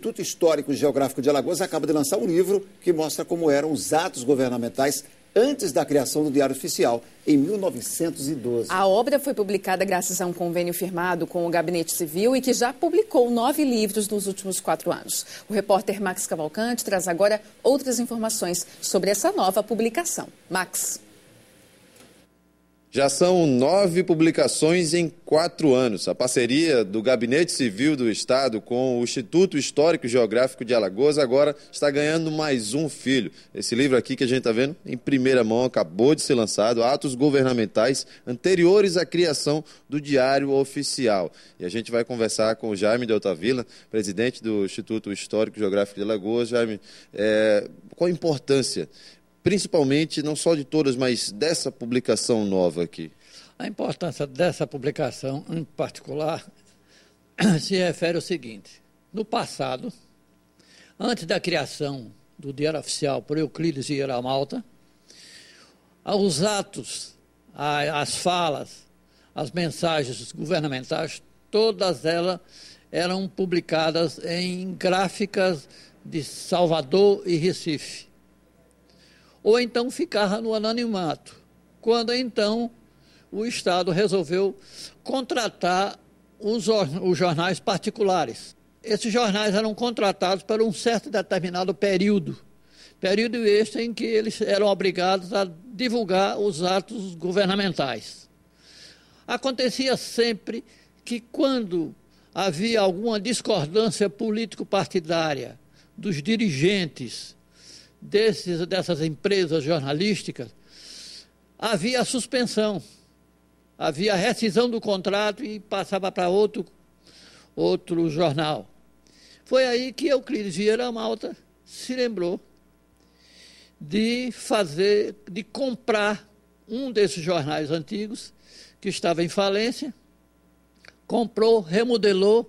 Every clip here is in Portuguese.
Instituto Histórico e Geográfico de Alagoas acaba de lançar um livro que mostra como eram os atos governamentais antes da criação do Diário Oficial, em 1912. A obra foi publicada graças a um convênio firmado com o Gabinete Civil e que já publicou nove livros nos últimos quatro anos. O repórter Max Cavalcante traz agora outras informações sobre essa nova publicação. Max. Já são nove publicações em quatro anos. A parceria do Gabinete Civil do Estado com o Instituto Histórico e Geográfico de Alagoas agora está ganhando mais um filho. Esse livro aqui que a gente está vendo em primeira mão acabou de ser lançado, Atos Governamentais Anteriores à Criação do Diário Oficial. E a gente vai conversar com o Jaime Deltavila, presidente do Instituto Histórico e Geográfico de Alagoas. Jaime, é, qual a importância principalmente, não só de todas, mas dessa publicação nova aqui? A importância dessa publicação, em particular, se refere ao seguinte: no passado, antes da criação do Diário Oficial por Euclides e Malta, os atos, as falas, as mensagens governamentais, todas elas eram publicadas em gráficas de Salvador e Recife ou então ficava no anonimato. Quando então o Estado resolveu contratar os, os jornais particulares. Esses jornais eram contratados para um certo determinado período, período este em que eles eram obrigados a divulgar os atos governamentais. Acontecia sempre que quando havia alguma discordância político-partidária dos dirigentes desses, dessas empresas jornalísticas, havia suspensão, havia rescisão do contrato e passava para outro, outro jornal. Foi aí que Euclides Vieira Malta se lembrou de fazer, de comprar um desses jornais antigos que estava em falência, comprou, remodelou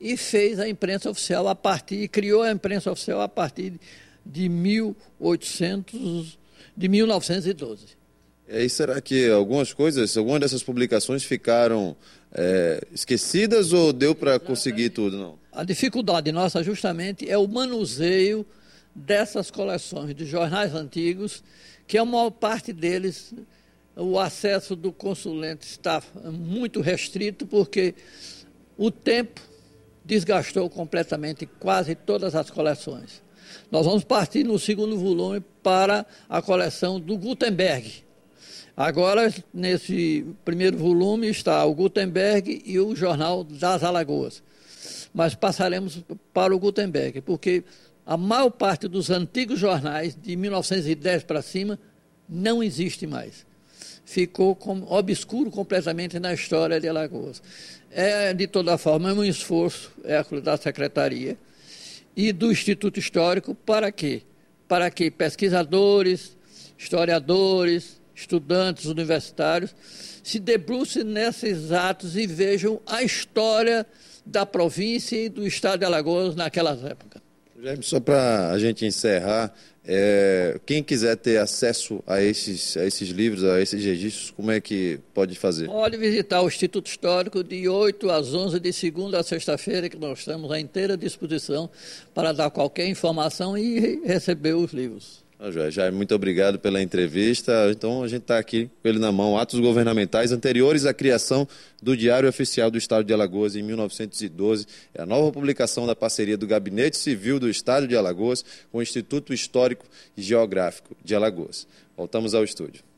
e fez a imprensa oficial a partir, criou a imprensa oficial a partir de 1800, de 1912. E aí será que algumas coisas, algumas dessas publicações ficaram é, esquecidas ou deu para conseguir tudo? Não? A dificuldade nossa justamente é o manuseio dessas coleções de jornais antigos, que a maior parte deles o acesso do consulente está muito restrito porque o tempo desgastou completamente quase todas as coleções. Nós vamos partir no segundo volume para a coleção do Gutenberg. Agora, nesse primeiro volume, está o Gutenberg e o Jornal das Alagoas. Mas passaremos para o Gutenberg, porque a maior parte dos antigos jornais, de 1910 para cima, não existe mais. Ficou obscuro completamente na história de Alagoas. É, de toda forma, é um esforço é da secretaria e do Instituto Histórico para quê? Para que pesquisadores, historiadores, estudantes universitários se debrucem nesses atos e vejam a história da província e do estado de Alagoas naquelas épocas. Só para a gente encerrar, é, quem quiser ter acesso a esses, a esses livros, a esses registros, como é que pode fazer? Pode visitar o Instituto Histórico de 8 às 11, de segunda a sexta-feira, que nós estamos à inteira disposição para dar qualquer informação e receber os livros. Jair, muito obrigado pela entrevista. Então, a gente está aqui com ele na mão. Atos governamentais anteriores à criação do Diário Oficial do Estado de Alagoas em 1912. É a nova publicação da parceria do Gabinete Civil do Estado de Alagoas com o Instituto Histórico e Geográfico de Alagoas. Voltamos ao estúdio.